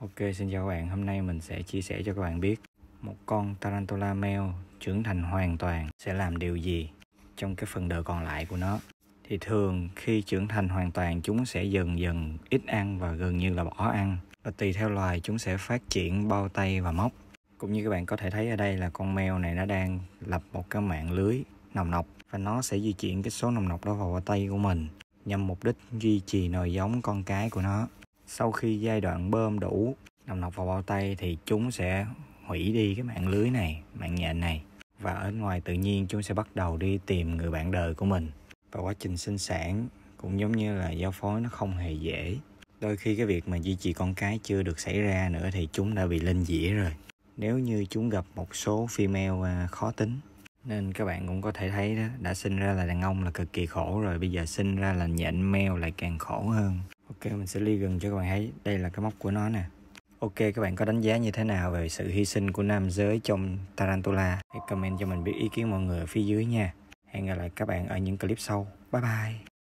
Ok, xin chào các bạn. Hôm nay mình sẽ chia sẻ cho các bạn biết một con Tarantula male trưởng thành hoàn toàn sẽ làm điều gì trong cái phần đời còn lại của nó. Thì thường khi trưởng thành hoàn toàn chúng sẽ dần dần ít ăn và gần như là bỏ ăn. Và tùy theo loài chúng sẽ phát triển bao tay và móc. Cũng như các bạn có thể thấy ở đây là con mèo này nó đang lập một cái mạng lưới nòng nọc và nó sẽ di chuyển cái số nòng nọc đó vào bao tay của mình nhằm mục đích duy trì nòi giống con cái của nó sau khi giai đoạn bơm đủ nòng nọc vào bao tay thì chúng sẽ hủy đi cái mạng lưới này mạng nhện này và ở ngoài tự nhiên chúng sẽ bắt đầu đi tìm người bạn đời của mình và quá trình sinh sản cũng giống như là giao phối nó không hề dễ đôi khi cái việc mà duy trì con cái chưa được xảy ra nữa thì chúng đã bị lên dĩa rồi nếu như chúng gặp một số female à, khó tính nên các bạn cũng có thể thấy đó đã sinh ra là đàn ông là cực kỳ khổ rồi bây giờ sinh ra là nhện mèo lại càng khổ hơn ok mình sẽ ly gần cho các bạn thấy đây là cái móc của nó nè ok các bạn có đánh giá như thế nào về sự hy sinh của nam giới trong tarantula hãy comment cho mình biết ý kiến mọi người ở phía dưới nha hẹn gặp lại các bạn ở những clip sau bye bye